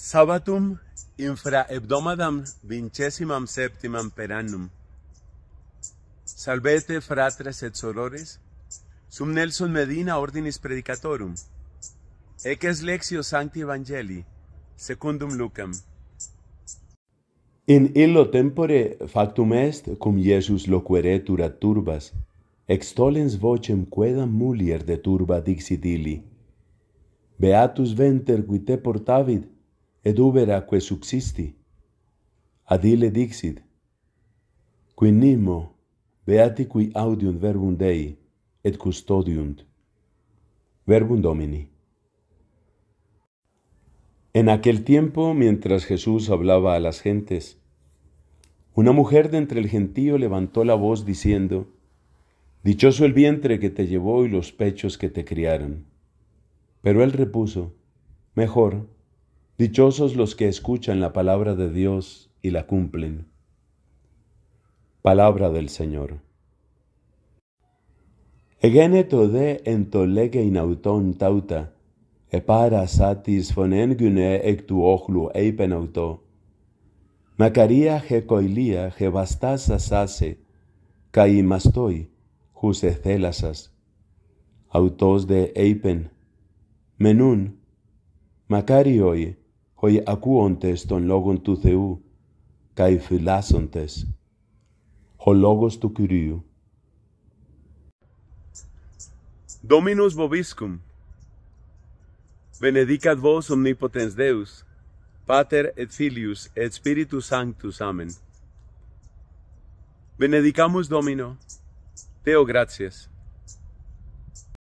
Sabatum infra hebdomadam vincesimam septimam per annum. Salvete fratres et sorores, sum Nelson Medina ordinis predicatorum. Eces lexio sancti EVANGELII secundum lucam. In illo tempore factum est, cum Iesus loqueretur ad turbas, extolens vocem quedam mulier de turba dixit ili. Beatus venter TE portavit, edubera que subsisti, adile dixit, qui nimo beati qui audiunt verbum Dei et custodiunt. Verbum Domini. En aquel tiempo, mientras Jesús hablaba a las gentes, una mujer de entre el gentío levantó la voz diciendo, Dichoso el vientre que te llevó y los pechos que te criaron. Pero él repuso, Mejor, Dichosos los que escuchan la palabra de Dios y la cumplen. Palabra del Señor. Egeneto de en tolege inauton tauta, epara satis fonen gune ojlu eipen auto. Macaría jecoilía jebastasas ase, caimastoi, celasas Autos de eipen, menun macarioi, hoi akuontes ton logon tu theu kai phylasontes ho logos tu kyriu Dominus vobiscum Benedicat vos omnipotens Deus Pater et Filius et Spiritus Sanctus Amen Benedicamus Domino Deo gratias